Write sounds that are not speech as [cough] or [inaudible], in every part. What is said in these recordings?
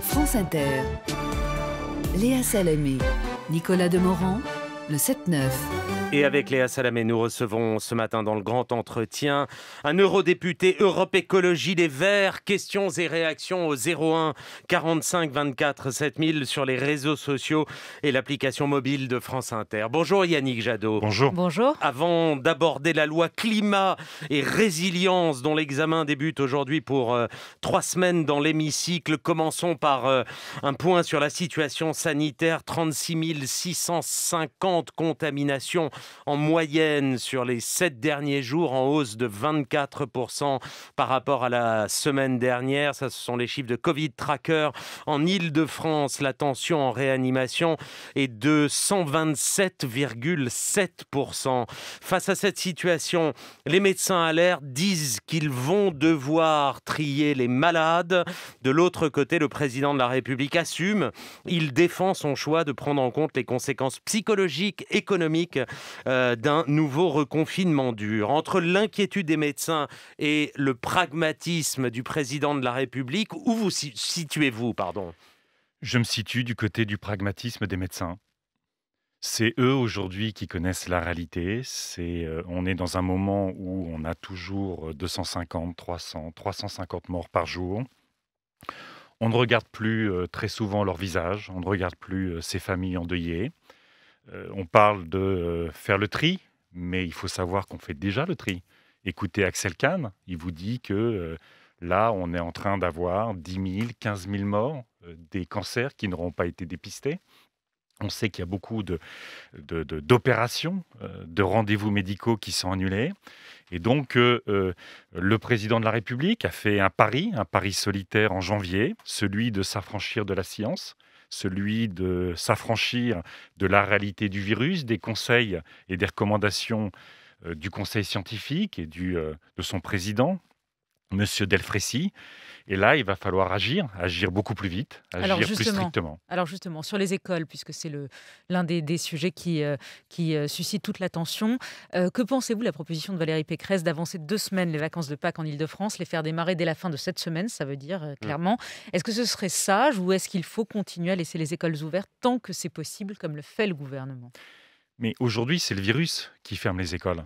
France Inter. Léa Salamé, Nicolas Demorand, le 7-9. Et avec Léa Salamé, nous recevons ce matin dans le grand entretien un eurodéputé Europe Écologie des Verts. Questions et réactions au 01 45 24 7000 sur les réseaux sociaux et l'application mobile de France Inter. Bonjour Yannick Jadot. Bonjour. Bonjour. Avant d'aborder la loi climat et résilience dont l'examen débute aujourd'hui pour euh, trois semaines dans l'hémicycle, commençons par euh, un point sur la situation sanitaire. 36 650 contaminations en moyenne sur les sept derniers jours, en hausse de 24% par rapport à la semaine dernière. Ça, ce sont les chiffres de Covid Tracker. En Ile-de-France, la tension en réanimation est de 127,7%. Face à cette situation, les médecins l'air disent qu'ils vont devoir trier les malades. De l'autre côté, le président de la République assume. Il défend son choix de prendre en compte les conséquences psychologiques, économiques euh, d'un nouveau reconfinement dur. Entre l'inquiétude des médecins et le pragmatisme du président de la République, où vous situez-vous pardon Je me situe du côté du pragmatisme des médecins. C'est eux aujourd'hui qui connaissent la réalité. C'est, euh, on est dans un moment où on a toujours 250, 300, 350 morts par jour. On ne regarde plus euh, très souvent leur visage, on ne regarde plus ces familles endeuillées. Euh, on parle de euh, faire le tri, mais il faut savoir qu'on fait déjà le tri. Écoutez Axel Kahn, il vous dit que euh, là, on est en train d'avoir 10 000, 15 000 morts des cancers qui n'auront pas été dépistés. On sait qu'il y a beaucoup d'opérations, de, rendez-vous médicaux qui sont annulés. Et donc, le président de la République a fait un pari, un pari solitaire en janvier, celui de s'affranchir de la science celui de s'affranchir de la réalité du virus, des conseils et des recommandations euh, du conseil scientifique et euh, de son président, Monsieur Delfrécy. Et là, il va falloir agir, agir beaucoup plus vite, agir plus strictement. Alors justement, sur les écoles, puisque c'est l'un des, sujets qui, euh, euh, suscite toute l'attention, euh, que pensez-vous de la proposition de Valérie Pécresse d'avancer deux semaines les vacances de Pâques en Ile-de-France, les faire démarrer dès la fin de cette semaine, ça veut dire mm. clairement. Est-ce que ce serait sage ou est-ce qu'il faut continuer à laisser les écoles ouvertes tant que c'est possible, comme le fait le gouvernement Mais aujourd'hui, c'est le virus qui ferme les écoles.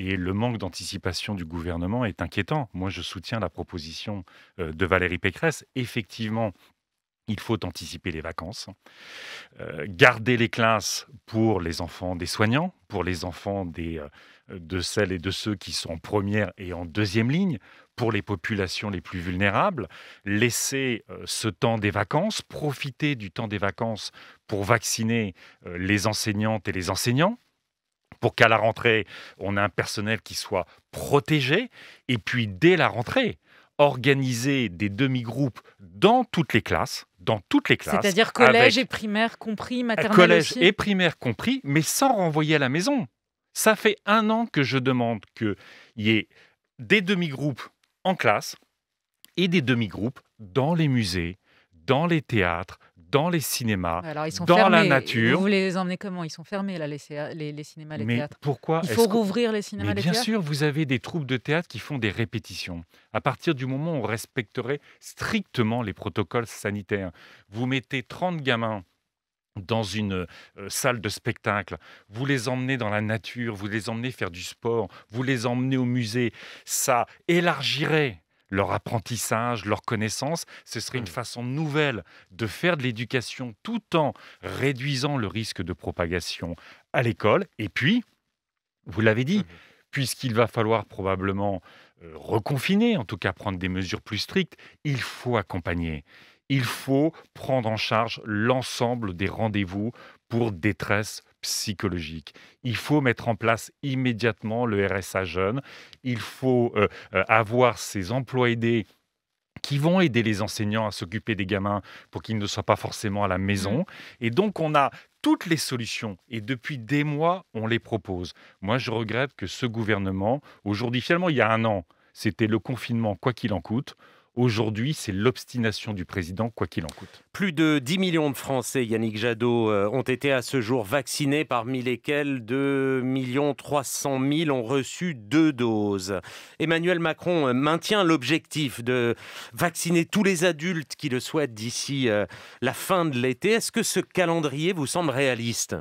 Et le manque d'anticipation du gouvernement est inquiétant. Moi, je soutiens la proposition euh, de Valérie Pécresse. Effectivement, il faut anticiper les vacances, euh, garder les classes pour les enfants des soignants, pour les enfants euh, de celles et de ceux qui sont en première et en deuxième ligne, pour les populations les plus vulnérables, laisser ce temps des vacances, profiter du temps des vacances pour vacciner les enseignantes et les enseignants, pour qu'à la rentrée, on ait un personnel qui soit protégé, et puis dès la rentrée, organiser des demi-groupes dans toutes les classes, dans toutes les classes. C'est-à-dire collège et primaire compris, maternelle Collège et primaire compris, mais sans renvoyer à la maison. Ça fait un an que je demande qu'il y ait des demi-groupes en classe et des demi-groupes dans les musées, dans les théâtres, dans les cinémas, dans la nature. Vous les emmener comment Ils sont fermés, là, les, cinémas, les théâtres. Pourquoi Il faut rouvrir les cinémas, les les bien sûr, vous avez des troupes de théâtre qui font des répétitions. À partir du moment où on respecterait strictement les protocoles sanitaires, vous mettez 30 gamins dans une euh, salle de spectacle, vous les emmenez dans la nature, vous les emmenez faire du sport, vous les emmenez au musée, ça élargirait leur apprentissage, leur connaissance. Ce serait une mmh. façon nouvelle de faire de l'éducation tout en réduisant le risque de propagation à l'école. Et puis, vous l'avez dit, mmh puisqu'il va falloir probablement euh, reconfiner, en tout cas prendre des mesures plus strictes, il faut accompagner. Il faut prendre en charge l'ensemble des rendez-vous pour détresse psychologique. Il faut mettre en place immédiatement le RSA jeune. Il faut euh, euh, avoir ces emplois aidés qui vont aider les enseignants à s'occuper des gamins pour qu'ils ne soient pas forcément à la mmh. maison. Et donc, on a toutes les solutions et depuis des mois, on les propose. Moi, je regrette que ce gouvernement, aujourd'hui, finalement, il y a un an, c'était le confinement, quoi qu'il en coûte. Aujourd'hui, c'est l'obstination du président, quoi qu'il en coûte. Plus de 10 millions de Français, Yannick Jadot, euh, ont été à ce jour vaccinés, parmi lesquels 2 300 ont reçu deux doses. Emmanuel Macron euh, maintient l'objectif de vacciner tous les adultes qui le souhaitent d'ici euh, la fin de l'été. Est-ce que ce calendrier vous semble réaliste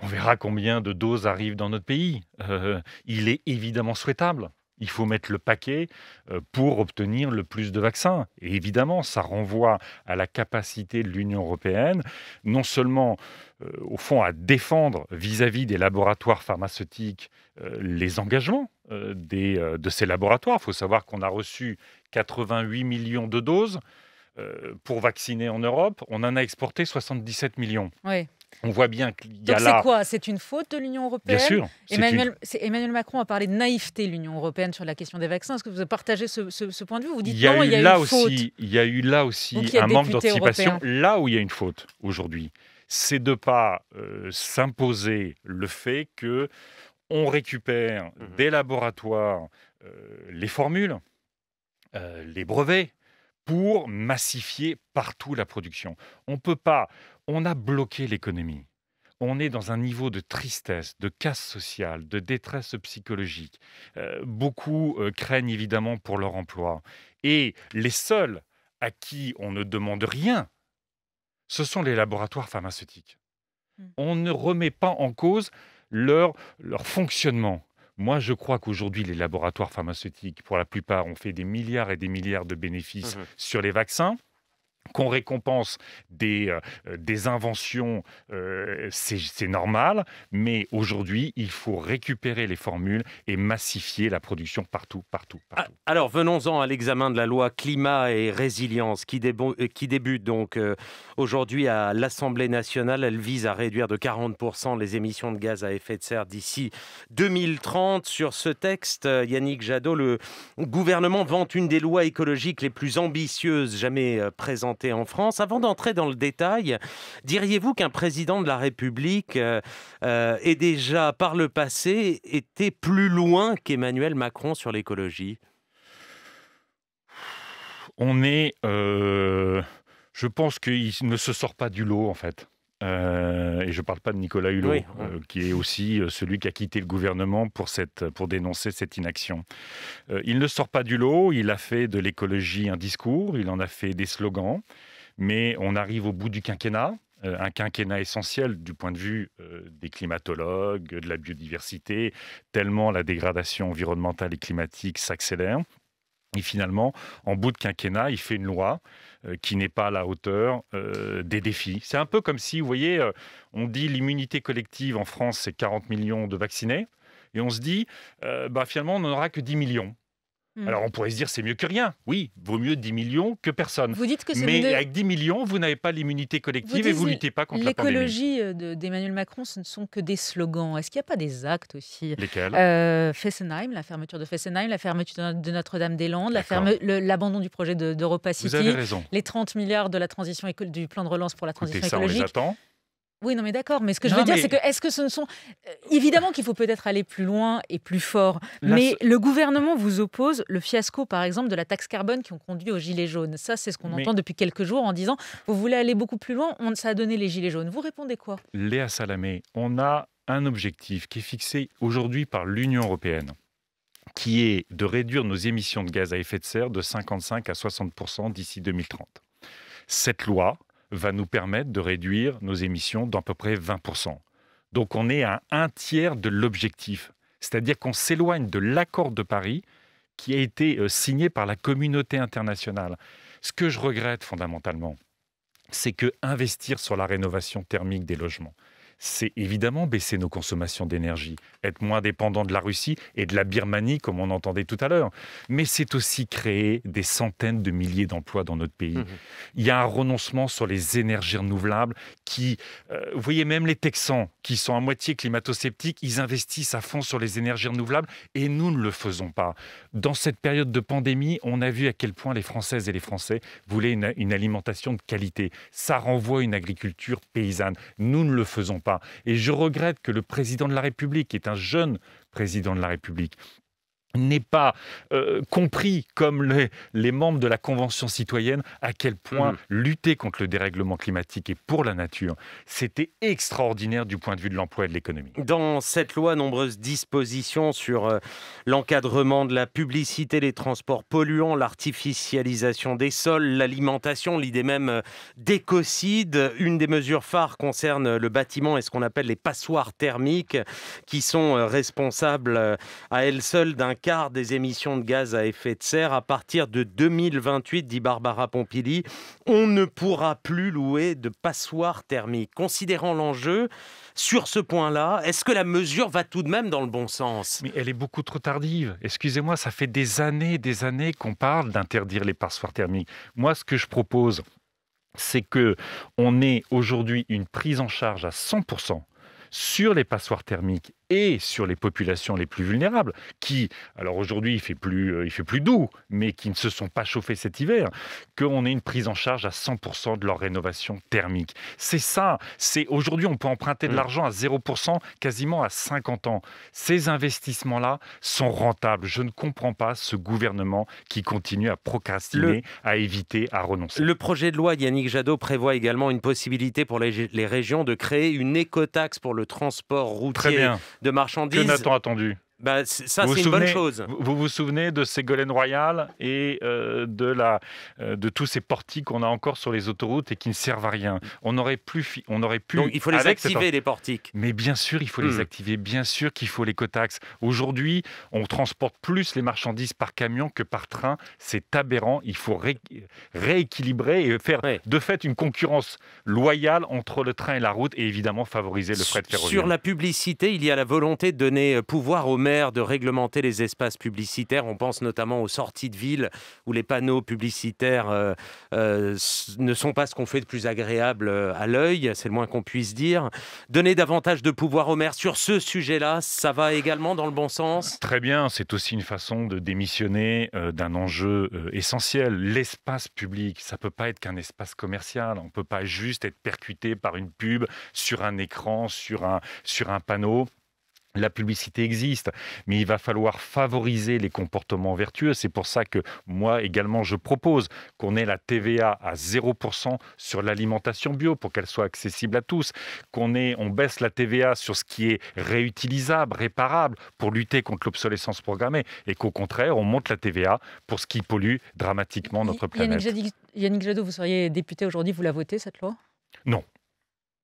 on verra combien de doses arrivent dans notre pays. il est évidemment souhaitable il faut mettre le paquet euh, pour obtenir le plus de vaccins. Et évidemment, ça renvoie à la capacité de l'Union européenne, non seulement euh, au fond à défendre vis-à-vis des laboratoires pharmaceutiques euh, les engagements des, de ces laboratoires. Il faut savoir qu'on a reçu 88 millions de doses pour vacciner en Europe. On en a exporté 77 millions. Oui. On voit bien qu'il y a là. C'est quoi C'est une faute de l'Union européenne Bien sûr. Emmanuel, Macron a parlé de naïveté l'Union européenne sur la question des vaccins. Est-ce que vous partagez ce, point de vue Vous dites il y a eu là aussi, Il y a eu là aussi un manque d'anticipation. Là où il y a une faute aujourd'hui, c'est de ne pas euh, s'imposer le fait que on récupère mhm. des laboratoires euh, les formules, euh, les brevets, pour massifier partout la production. On ne peut pas on a bloqué l'économie. On est dans un niveau de tristesse, de casse sociale, de détresse psychologique. Euh, beaucoup euh, craignent évidemment pour leur emploi. Et les seuls à qui on ne demande rien, ce sont les laboratoires pharmaceutiques. Hmm. On ne remet pas en cause leur, leur fonctionnement. Moi, je crois qu'aujourd'hui, les laboratoires pharmaceutiques, pour la plupart, ont fait des milliards et des milliards de bénéfices mmh sur les vaccins qu'on récompense des, euh, des inventions, euh, c'est normal, mais aujourd'hui, il faut récupérer les formules et massifier la production partout, partout. Ah, partout. Alors venons-en à l'examen de la loi climat et résilience qui, euh, qui débute donc aujourd'hui à l'Assemblée nationale. Elle vise à réduire de 40% les émissions de gaz à effet de serre d'ici 2030. Sur ce texte, Yannick Jadot, le gouvernement vante une des lois écologiques les plus ambitieuses jamais présentées en France. Avant d'entrer dans le détail, diriez-vous qu'un président de la République euh, euh est déjà, par le passé, été plus loin qu'Emmanuel Macron sur l'écologie On est... Euh, je pense qu'il ne se sort pas du lot, en fait. Euh, et je ne parle pas de Nicolas Hulot, euh, qui est aussi euh, celui qui a quitté le gouvernement pour, cette, pour dénoncer cette inaction. il ne sort pas du lot, il a fait de l'écologie un discours, il en a fait des slogans, mais on arrive au bout du quinquennat, un quinquennat essentiel du point de vue des climatologues, de la biodiversité, tellement la dégradation environnementale et climatique s'accélère. Et finalement, en bout de quinquennat, il fait une loi euh, qui n'est pas à la hauteur euh, des défis. C'est un peu comme si, vous voyez, euh, on dit l'immunité collective en France, c'est 40 millions de vaccinés. Et on se dit, bah, finalement, on n'en aura que 10 millions. Hmm. Alors on pourrait se dire c'est mieux que rien. Oui, vaut mieux 10 millions que personne. Vous dites que Mais avec 10 millions, vous n'avez pas l'immunité collective et vous ne luttez pas contre la pandémie. L'écologie euh, d'Emmanuel Macron, ce ne sont que des slogans. Est-ce qu'il n'y a pas des actes aussi Lesquels euh, Fessenheim, la fermeture de Fessenheim, la fermeture de Notre-Dame-des-Landes, l'abandon du projet d'Europa de, City. Vous avez raison. Les 30 milliards de la transition du plan de relance pour la transition Écoutez, ça, On les attend. Oui, non, mais d'accord. Mais ce que je veux dire, c'est que est-ce que ce ne sont euh, évidemment qu'il faut peut-être aller plus loin et plus fort. Mais le gouvernement vous oppose le fiasco, par exemple, de la taxe carbone qui ont conduit aux gilets jaunes. Ça, c'est ce qu'on entend depuis quelques jours en disant vous voulez aller beaucoup plus loin. On... Ça a donné les gilets jaunes. Vous répondez quoi Léa Salamé, on a un objectif qui est fixé aujourd'hui par l'Union européenne qui est de réduire nos émissions de gaz à effet de serre de 55 à 60 d'ici 2030. Cette loi, va nous permettre de réduire nos émissions d'à peu près 20%. Donc on est à un tiers de l'objectif, c'est-à-dire qu'on s'éloigne de l'accord de Paris qui a été euh, signé par la communauté internationale. Ce que je regrette fondamentalement, c'est que investir sur la rénovation thermique des logements, c'est évidemment baisser nos consommations d'énergie, être moins dépendant de la Russie et de la Birmanie, comme on entendait tout à l'heure. Mais c'est aussi créer des centaines de milliers d'emplois dans notre pays. Mhm. Il y a un renoncement sur les énergies renouvelables qui, euh, vous voyez, même les Texans, qui sont à moitié climato-sceptiques, ils investissent à fond sur les énergies renouvelables et nous ne le faisons pas. Dans cette période de pandémie, on a vu à quel point les Françaises et les Français voulaient une, une alimentation de qualité. Ça renvoie une agriculture paysanne. Nous ne le faisons pas. Et je regrette que le président de la République, qui est un jeune président de la République, n'est pas euh, compris comme les, les, membres de la Convention citoyenne à quel point mm. lutter contre le dérèglement climatique et pour la nature, c'était extraordinaire du point de vue de l'emploi et de l'économie. Dans cette loi, nombreuses dispositions sur euh, l'encadrement de la publicité, les transports polluants, l'artificialisation des sols, l'alimentation, l'idée même euh, d'écocide. Une des mesures phares concerne le bâtiment et ce qu'on appelle les passoires thermiques qui sont responsables à elles seules d'un quart des émissions de gaz à effet de serre à partir de 2028, dit Barbara Pompili. On ne pourra plus louer de passoires thermiques. Considérant l'enjeu, sur ce point-là, est-ce que la mesure va tout de même dans le bon sens Mais elle est beaucoup trop tardive. Excusez-moi, ça fait des années, des années qu'on parle d'interdire les passoires thermiques. Moi, ce que je propose, c'est que on ait aujourd'hui une prise en charge à 100% sur les passoires thermiques et sur les populations les plus vulnérables, qui, alors aujourd'hui il fait plus, euh, il fait plus doux, mais qui ne se sont pas chauffés cet hiver, qu'on ait une prise en charge à 100% de leur rénovation thermique. C'est ça. C'est aujourd'hui on peut emprunter de mm. l'argent à 0% quasiment à 50 ans. Ces investissements-là sont rentables. Je ne comprends pas ce gouvernement qui continue à procrastiner, à éviter, à renoncer. Le projet de loi Yannick Jadot prévoit également une possibilité pour les, les régions de créer une écotaxe pour le transport routier. Très bien de marchandises. Que na on attendu bah, ça, c'est une bonne chose. Vous vous souvenez de Ségolène Royal et euh, de, la, euh, de tous ces portiques qu'on a encore sur les autoroutes et qui ne servent à rien. On aurait, plus, on aurait pu. Donc, il faut les activer, les portiques. Mais bien sûr, il faut les hmm. activer. Bien sûr qu'il faut les cotaxes. Aujourd'hui, on transporte plus les marchandises par camion que par train. C'est aberrant. Il faut rééquilibrer et faire de fait une concurrence loyale entre le train et la route et évidemment favoriser le fret ferroviaire. Sur la publicité, il y a la volonté de donner euh, pouvoir aux de réglementer les espaces publicitaires. On pense notamment aux sorties de ville où les panneaux publicitaires euh, euh, ne sont pas ce qu'on fait de plus agréable euh, à l'œil, c'est le moins qu'on puisse dire. Donner davantage de pouvoir aux maires sur ce sujet-là, ça va également dans le bon sens Très bien, c'est aussi une façon de démissionner d'un enjeu essentiel. L'espace public, ça ne peut pas être qu'un espace commercial. On ne peut pas juste être percuté par une pub sur un écran, sur un, sur un panneau. La publicité existe, mais il va falloir favoriser les comportements vertueux. C'est pour ça que moi également, je propose qu'on ait la TVA à 0% sur l'alimentation bio pour qu'elle soit accessible à tous, qu'on on baisse la TVA sur ce qui est réutilisable, réparable pour lutter contre l'obsolescence programmée et qu'au contraire, on monte la TVA pour ce qui pollue dramatiquement notre planète. Yannick Jadot, vous seriez député aujourd'hui, vous la votez cette loi Non.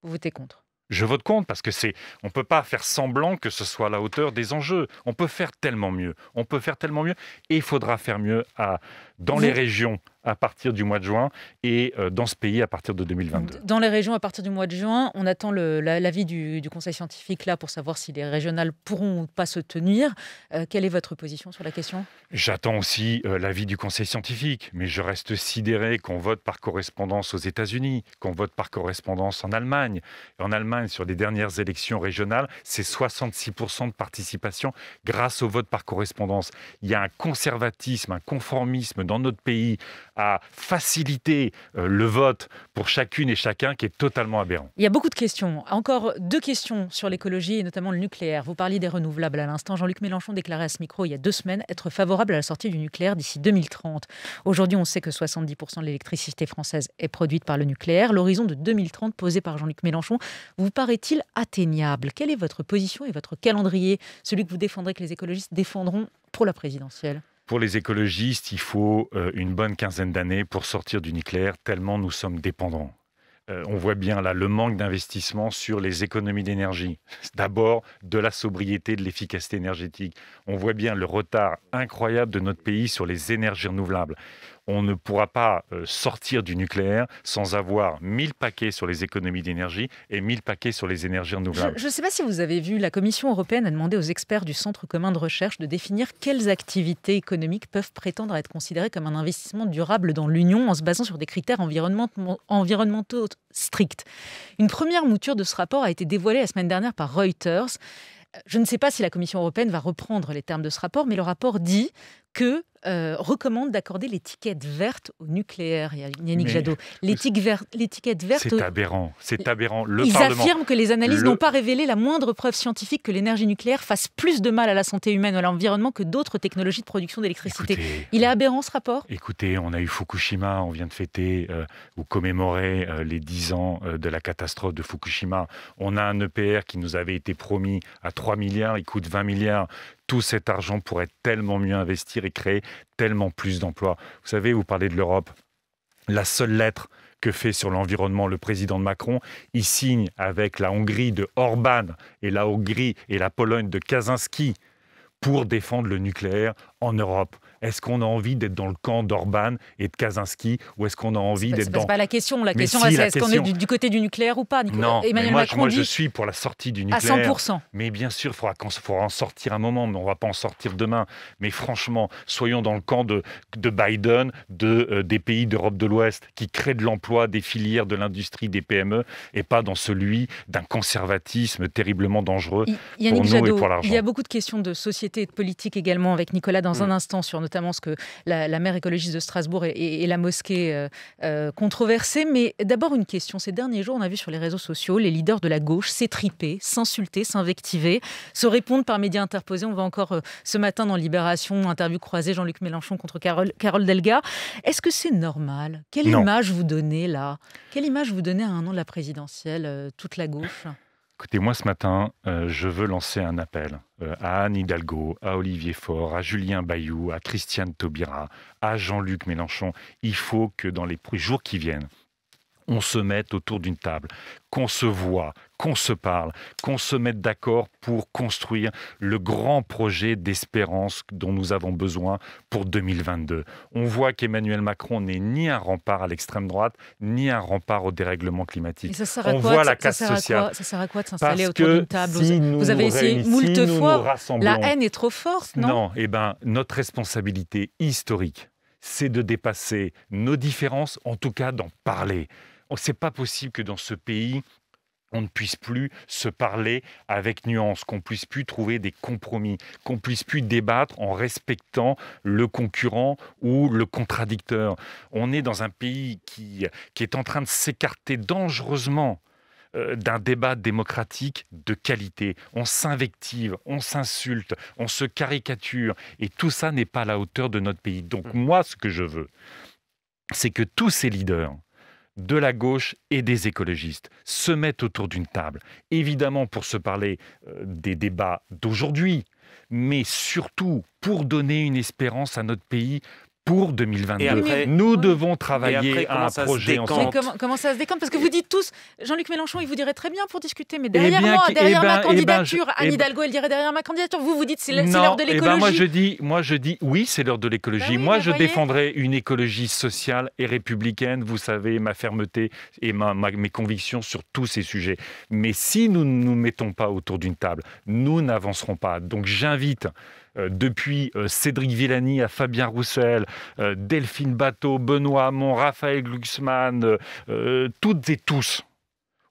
Vous votez contre je vote contre parce que c'est, on peut pas faire semblant que ce soit à la hauteur des enjeux. On peut faire tellement mieux. On peut faire tellement mieux et il faudra faire mieux à dans les régions à partir du mois de juin et euh, dans ce pays à partir de 2022. Dans les régions à partir du mois de juin, on attend l'avis du, Conseil scientifique là pour savoir si les régionales pourront ou pas se tenir. Euh, quelle est votre position sur la question J'attends aussi euh, l'avis du Conseil scientifique, mais je reste sidéré qu'on vote par correspondance aux États-Unis, qu'on vote par correspondance en Allemagne. En Allemagne, sur les dernières élections régionales, c'est 66% de participation grâce au vote par correspondance. Il y a un conservatisme, un conformisme dans notre pays à faciliter euh, le vote pour chacune et chacun qui est totalement aberrant. Il y a beaucoup de questions. Encore deux questions sur l'écologie et notamment le nucléaire. Vous parliez des renouvelables à l'instant. Jean-Luc Mélenchon déclarait à ce micro il y a deux semaines être favorable à la sortie du nucléaire d'ici 2030. Aujourd'hui, on sait que 70% de l'électricité française est produite par le nucléaire. L'horizon de 2030 posé par Jean-Luc Mélenchon vous paraît-il atteignable Quelle est votre position et votre calendrier, celui que vous défendrez, que les écologistes défendront pour la présidentielle pour les écologistes, il faut euh, une bonne quinzaine d'années pour sortir du nucléaire, tellement nous sommes dépendants. Euh, on voit bien là le manque d'investissement sur les économies d'énergie. [laughs] D'abord, de la sobriété, de l'efficacité énergétique. On voit bien le retard incroyable de notre pays sur les énergies renouvelables on ne pourra pas euh, sortir du nucléaire sans avoir 1000 paquets sur les économies d'énergie et 1000 paquets sur les énergies renouvelables. Je ne sais pas si vous avez vu, la Commission européenne a demandé aux experts du Centre commun de recherche de définir quelles activités économiques peuvent prétendre à être considérées comme un investissement durable dans l'Union en se basant sur des critères environnementaux stricts. Une première mouture de ce rapport a été dévoilée la semaine dernière par Reuters euh, je ne sais pas si la Commission européenne va reprendre les termes de ce rapport, mais le rapport dit que euh, recommande d'accorder l'étiquette verte au nucléaire, Yannick Jadot. L'étiquette verte. C'est aberrant. C'est aberrant. Le ils affirment que les analyses n'ont pas révélé la moindre preuve scientifique que l'énergie nucléaire fasse plus de mal à la santé humaine ou à l'environnement que d'autres technologies de production d'électricité. Il est aberrant ce rapport Écoutez, on a eu Fukushima, on vient de fêter euh, ou commémorer euh, les 10 ans de la catastrophe de Fukushima. On a un EPR qui nous avait été promis à 3 milliards, il coûte 20 milliards tout cet argent pourrait tellement mieux investir et créer tellement plus d'emplois. Vous savez, vous parlez de l'Europe. La seule lettre que fait sur l'environnement le président de Macron. Il signe avec la Hongrie de Orban et la Hongrie et la Pologne de Kaczynski pour défendre le nucléaire en Europe. Est-ce qu'on a envie d'être dans le camp d'Orban et de Kaczynski ou est-ce qu'on a envie d'être dans... C'est pas la question. La question, c'est est-ce qu'on est du, côté du nucléaire ou pas Nicolas Non, Emmanuel moi, moi je suis pour la sortie du nucléaire. À 100%. Mais bien sûr, il faudra, en sortir un moment, mais on va pas en sortir demain. Mais franchement, soyons dans le camp de, de Biden, de, euh, des pays d'Europe de l'Ouest qui créent de l'emploi, des filières, de l'industrie, des PME, et pas dans celui d'un conservatisme terriblement dangereux pour nous et pour l'argent. Il y a beaucoup de questions de société et de politique également avec Nicolas dans un mm. instant sur notre notamment ce que la, la maire écologiste de Strasbourg et, la mosquée euh, euh, controversée. Mais d'abord une question. Ces derniers jours, on a vu sur les réseaux sociaux les leaders de la gauche s'étriper, s'insulter, s'invectiver, se répondre par médias interposés. On voit encore euh, ce matin dans Libération, interview croisée Jean-Luc Mélenchon contre Carole, Delga. Est-ce que c'est normal Quelle image vous donnez là Quelle image vous donnez à un an de la présidentielle, toute la gauche écoutez, moi ce matin, euh, je veux lancer un appel euh, à Anne Hidalgo, à Olivier Faure, à Julien Bayou, à Christiane Taubira, à Jean-Luc Mélenchon. Il faut que dans les jours qui viennent, on se mette autour d'une table, qu'on se voit, qu'on se parle, qu'on se mette d'accord pour construire le grand projet d'espérance dont nous avons besoin pour 2022. On voit qu'Emmanuel Macron n'est ni un rempart à l'extrême droite, ni un rempart au dérèglement climatique. ça sert à on quoi, voit la casse sociale. Ça sert à quoi de s'installer autour d'une table vous, avez essayé moult fois. La haine est trop forte, non Non, eh ben, notre responsabilité historique, c'est de dépasser nos différences, en tout cas d'en parler c'est pas possible que dans ce pays, on ne puisse plus se parler avec nuance, qu'on puisse plus trouver des compromis, qu'on puisse plus débattre en respectant le concurrent ou le contradicteur. On est dans un pays qui, qui est en train de s'écarter dangereusement euh, d'un débat démocratique de qualité. On s'invective, on s'insulte, on se caricature, et tout ça n'est pas à la hauteur de notre pays. Donc mmh. moi, ce que je veux, c'est que tous ces leaders, de la gauche et des écologistes se mettent autour d'une table, évidemment pour se parler euh, des débats d'aujourd'hui, mais surtout pour donner une espérance à notre pays pour 2022. nous devons travailler à un projet ensemble. Comment, comment, ça se décante Parce que vous dites tous, Jean-Luc Mélenchon, il vous dirait très bien pour discuter, mais derrière moi, derrière ma candidature, Anne Hidalgo, elle dirait derrière ma candidature. Vous, vous dites, c'est l'heure de l'écologie. Eh ben, moi, je dis, moi, je dis, oui, c'est l'heure de l'écologie. Bah moi, je défendrai une écologie sociale et républicaine. Vous savez, ma fermeté et mes convictions sur tous ces sujets. Mais si nous ne nous mettons pas autour d'une table, nous n'avancerons pas. Donc, j'invite euh, depuis euh, Cédric Villani à Fabien Roussel, euh, Delphine Bateau, Benoît Hamon, Raphaël Glucksmann, toutes et tous,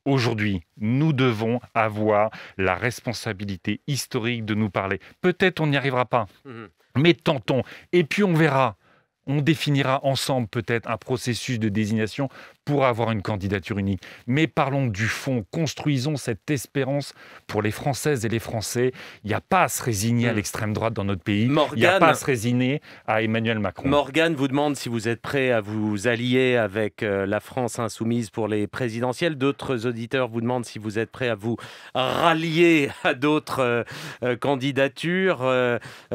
aujourd'hui, nous devons avoir la responsabilité historique de nous parler. Peut-être on n'y arrivera pas, mhm. mais tentons. Et puis on verra. On définira ensemble peut-être un processus de désignation pour avoir une candidature unique. Mais parlons du fond, construisons cette espérance pour les Françaises et les Français. Il n'y a pas à se résigner à hmm. l'extrême droite dans notre pays. Il n'y a pas à se résigner à Emmanuel Macron. Morgane vous demande si vous êtes prêt à vous allier avec euh, la France insoumise pour les présidentielles. D'autres auditeurs vous demandent si vous êtes prêt à vous rallier à d'autres euh, euh, candidatures.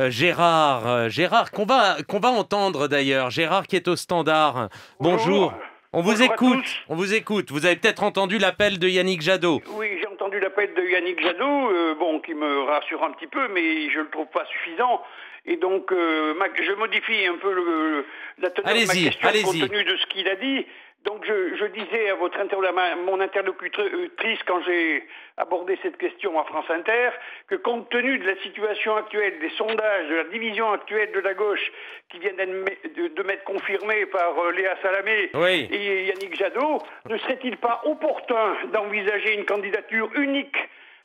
Gérard, Gérard qu'on va, va entendre d'ailleurs. Gérard qui est au standard. Bonjour. On vous écoute, on vous écoute. Vous avez peut-être entendu l'appel de Yannick Jadot. Oui, j'ai entendu l'appel de Yannick Jadot, euh, bon, qui me rassure un petit peu, mais je ne le trouve pas suffisant. Et donc, euh, je modifie un peu le, la teneur de ma de ce qu'il a dit. Donc, je, disais à votre mon interlocutrice, quand j'ai abordé cette question à France Inter, que compte tenu de la situation actuelle, des sondages, de la division actuelle de la gauche, qui viennent de, de m'être confirmée par euh, Léa Salamé et Yannick Jadot, ne serait-il pas opportun d'envisager une candidature unique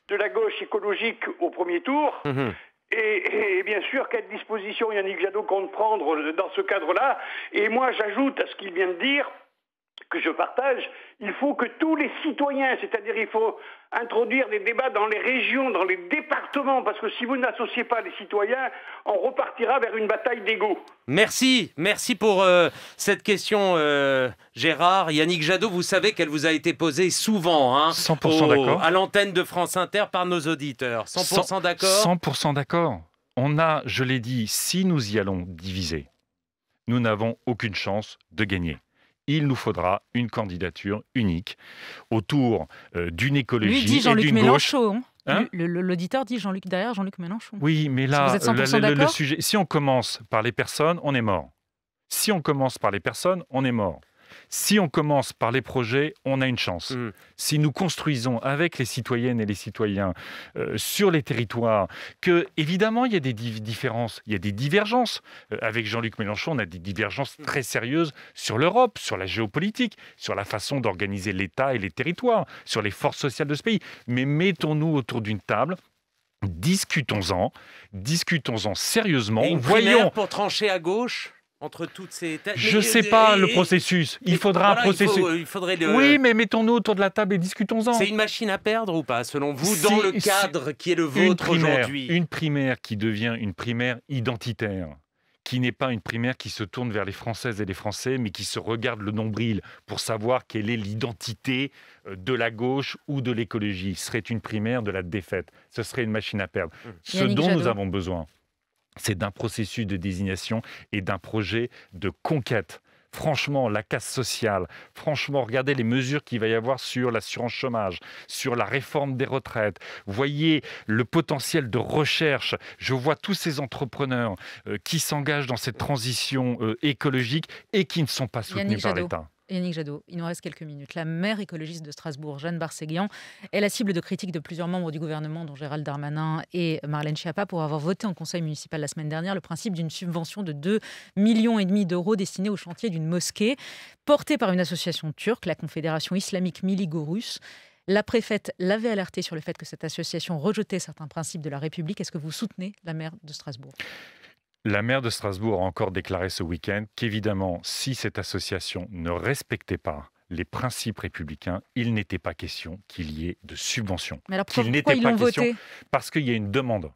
de la gauche écologique au premier tour mhm. Et, bien sûr, quelles dispositions Yannick Jadot compte prendre dans ce cadre-là Et moi, j'ajoute à ce qu'il vient de dire, que je partage, il faut que tous les citoyens, c'est-à-dire il faut introduire des débats dans les régions, dans les départements, parce que si vous n'associez pas les citoyens, on repartira vers une bataille d'ego. Merci, merci pour euh, cette question, euh, Gérard. Yannick Jadot, vous savez qu'elle vous a été posée souvent, 100% hein, à l'antenne de France Inter par nos auditeurs. 100% d'accord. 100% d'accord. On a, je l'ai dit, si nous y allons diviser, nous n'avons aucune chance de gagner il nous faudra une candidature unique autour euh, d'une écologie et d'une gauche. Hein. Hein l'auditeur dit Jean-Luc derrière Jean-Luc Mélenchon. Oui, mais là, euh, le sujet. Si on commence par les personnes, on est mort. Si on commence par les personnes, on est mort. Si on commence par les projets, on a une chance. Mm. Si nous construisons avec les citoyennes et les citoyens euh, sur les territoires, que évidemment il y a des différences, il y a des divergences. Euh, avec Jean-Luc Mélenchon, on a des divergences mm. très sérieuses sur l'Europe, sur la géopolitique, sur la façon d'organiser l'État et les territoires, sur les forces sociales de ce pays. Mais mettons-nous autour d'une table discutons-en, discutons-en sérieusement. Et une voyons pour trancher à gauche toutes ces... Je ne sais pas euh, le processus. Il faudra un processus. Euh, il faudrait Oui, mais mettons-nous autour de la table et discutons-en. C'est une machine à perdre ou pas, selon vous, dans le cadre qui est le vôtre aujourd'hui Une primaire qui devient une primaire identitaire qui n'est pas une primaire qui se tourne vers les Françaises et les Français, mais qui se regarde le nombril pour savoir quelle est l'identité euh, de la gauche ou de l'écologie. Ce serait une primaire de la défaite. Ce serait une machine à perdre. Hum. Ce dont nous avons besoin, c'est d'un processus de désignation et d'un projet de conquête franchement, la casse sociale, franchement, regardez les mesures qu'il va y avoir sur l'assurance chômage, sur la réforme des retraites. Voyez le potentiel de recherche. Je vois tous ces entrepreneurs euh, qui s'engagent dans cette transition euh, écologique et qui ne sont pas soutenus par l'État. Yannick Jadot, il nous reste quelques minutes. La maire écologiste de Strasbourg, Jeanne Barseguian, est la cible de critiques de plusieurs membres du gouvernement, dont Gérald Darmanin et Marlène Schiappa, pour avoir voté en conseil municipal la semaine dernière le principe d'une subvention de 2,5 millions et demi d'euros destinée au chantier d'une mosquée, portée par une association turque, la Confédération islamique Miligorus. La préfète l'avait alerté sur le fait que cette association rejetait certains principes de la République. Est-ce que vous soutenez la maire de Strasbourg la maire de Strasbourg a encore déclaré ce week-end qu'évidemment, si cette association ne respectait pas les principes républicains, il n'était pas question qu'il y ait de subvention. Mais alors pourquoi, ils pas voté Parce qu'il y a une demande.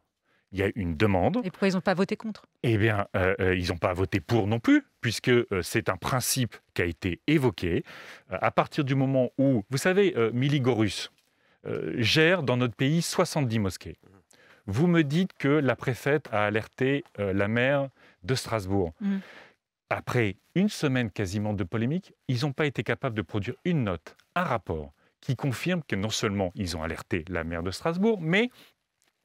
Il y a une demande. Et pourquoi ils n'ont pas voté contre Eh bien, euh, euh, ils n'ont pas voté pour non plus, puisque euh, c'est un principe qui a été évoqué. à partir du moment où, vous savez, Miligorus gère dans notre pays 70 mosquées. Vous me dites que la préfète a alerté euh, la maire de Strasbourg. Mm. Après une semaine quasiment de polémique, ils n'ont pas été capables de produire une note, un rapport, qui confirme que non seulement ils ont alerté la maire de Strasbourg, mais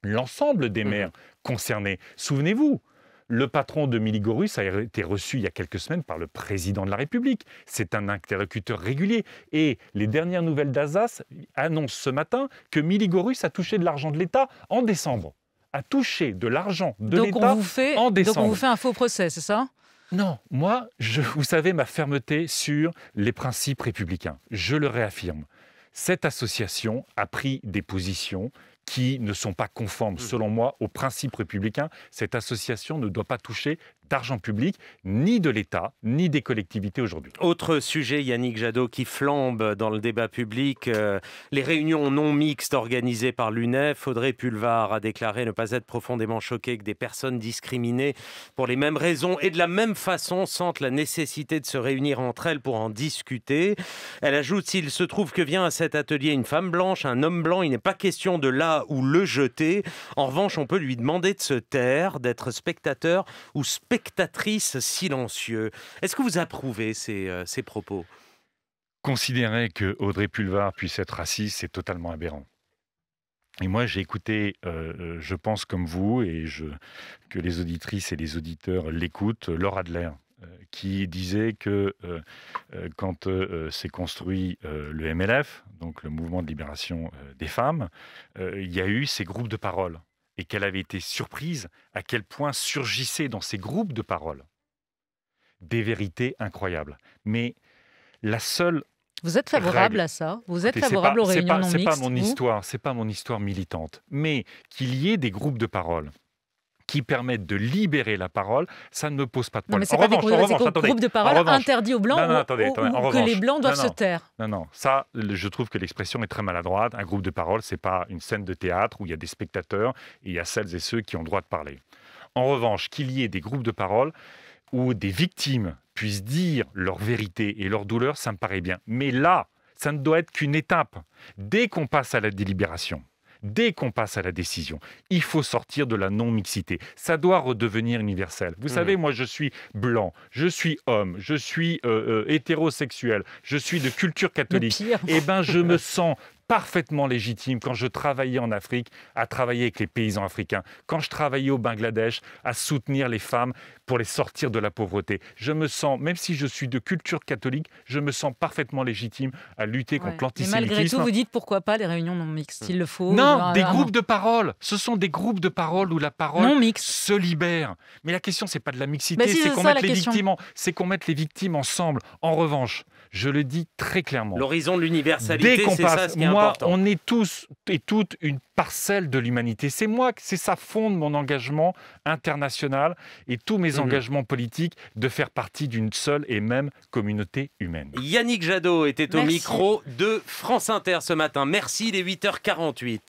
l'ensemble des mm. maires concernés. Souvenez-vous, le patron de Miligorus a été reçu il y a quelques semaines par le président de la République. C'est un interlocuteur régulier. Et les dernières nouvelles d'Alsace annoncent ce matin que Miligorus a touché de l'argent de l'État en décembre. A touché de l'argent de l'État en décembre. Donc on vous fait un faux procès, c'est ça non, moi, vous savez ma fermeté sur les principes républicains. Je le réaffirme. Cette association a pris des positions qui ne sont pas conformes, mmh. selon moi, aux principes républicains. Cette association ne doit pas toucher argent public, ni de l'État, ni des collectivités aujourd'hui. Autre sujet, Yannick Jadot, qui flambe dans le débat public, euh, les réunions non mixtes organisées par l'UNEF. Audrey Pulvar a déclaré ne pas être profondément choqué que des personnes discriminées pour les mêmes raisons et de la même façon sentent la nécessité de se réunir entre elles pour en discuter. Elle ajoute, s'il se trouve que vient à cet atelier une femme blanche, un homme blanc, il n'est pas question de là ou le jeter. En revanche, on peut lui demander de se taire, d'être spectateur ou spectateur spectatrice silencieux. Est-ce que vous approuvez ces, euh, propos Considérer que Audrey Pulvar puisse être raciste, c'est totalement aberrant. Et moi, j'ai écouté, euh, euh, je pense comme vous, et que les auditrices et les auditeurs l'écoutent, Laura Adler, qui disait que quand s'est construit le MLF, donc le Mouvement de libération des femmes, il y a eu ces groupes de parole et qu'elle avait été surprise à quel point surgissaient dans ces groupes de paroles des vérités incroyables. Mais la seule vous êtes favorable à ça Vous êtes favorable au aux réunions non C'est pas mon histoire, c'est pas mon histoire militante, mais qu'il y ait des groupes de paroles qui permettent de libérer la parole, ça ne me pose pas de problème. mais en pas revanche, en groupe de parole interdit aux blancs non, attendez, ou, que les blancs doivent se taire. Non, non, ça, je trouve que l'expression est très maladroite. Un groupe de parole, c'est pas une scène de théâtre où il y a des spectateurs et il y a celles et ceux qui ont le droit de parler. En revanche, qu'il y ait des groupes de parole où des victimes puissent dire leur vérité et leur douleur, ça me paraît bien. Mais là, ça ne doit être qu'une étape. Dès qu'on passe à la délibération, dès qu'on passe à la décision. Il faut sortir de la non-mixité. Ça doit redevenir universel. Vous mmh. savez, moi, je suis blanc, je suis homme, je suis euh, euh, hétérosexuel, je suis de culture catholique. Et eh ben, je me [laughs] sens parfaitement légitime quand je travaillais en Afrique à travailler avec les paysans africains, quand je travaillais au Bangladesh à soutenir les femmes pour les sortir de la pauvreté. Je me sens, même si je suis de culture catholique, je me sens parfaitement légitime à lutter contre l'antisémitisme. Malgré tout, vous dites pourquoi pas des réunions non mixtes, il le faut. Non, des groupes de parole. Ce sont des groupes de parole où la parole se libère. Mais la question, c'est pas de la mixité, bah c'est c'est qu'on mette les victimes ensemble. En revanche, je le dis très clairement. L'horizon de l'universalité, c'est ça ce qui est moi, On est tous et toutes une parcelle de l'humanité. C'est moi, c'est ça fonde mon engagement international et tous mes mhm. engagements politiques de faire partie d'une seule et même communauté humaine. Yannick Jadot était au micro de France Inter ce matin. Merci, les 8h48.